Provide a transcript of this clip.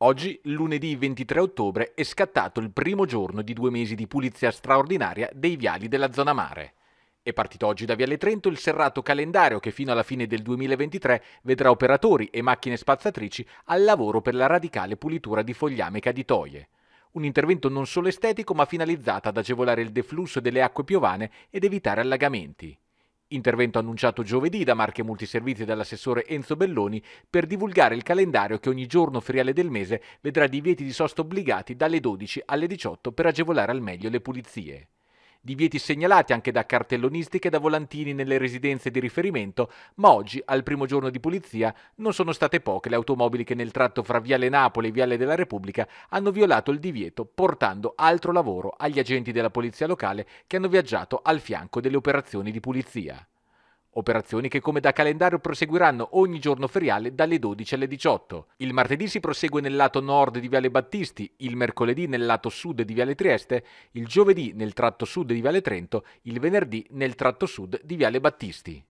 Oggi, lunedì 23 ottobre, è scattato il primo giorno di due mesi di pulizia straordinaria dei viali della zona mare. È partito oggi da Viale Trento il serrato calendario che fino alla fine del 2023 vedrà operatori e macchine spazzatrici al lavoro per la radicale pulitura di fogliame e caditoie. Un intervento non solo estetico ma finalizzato ad agevolare il deflusso delle acque piovane ed evitare allagamenti. Intervento annunciato giovedì da Marche Multiservizi e dall'assessore Enzo Belloni per divulgare il calendario che ogni giorno feriale del mese vedrà divieti di sosta obbligati dalle 12 alle 18 per agevolare al meglio le pulizie divieti segnalati anche da cartellonistiche e da volantini nelle residenze di riferimento, ma oggi, al primo giorno di pulizia, non sono state poche le automobili che nel tratto fra Viale Napoli e Viale della Repubblica hanno violato il divieto, portando altro lavoro agli agenti della polizia locale che hanno viaggiato al fianco delle operazioni di pulizia operazioni che come da calendario proseguiranno ogni giorno feriale dalle 12 alle 18. Il martedì si prosegue nel lato nord di Viale Battisti, il mercoledì nel lato sud di Viale Trieste, il giovedì nel tratto sud di Viale Trento, il venerdì nel tratto sud di Viale Battisti.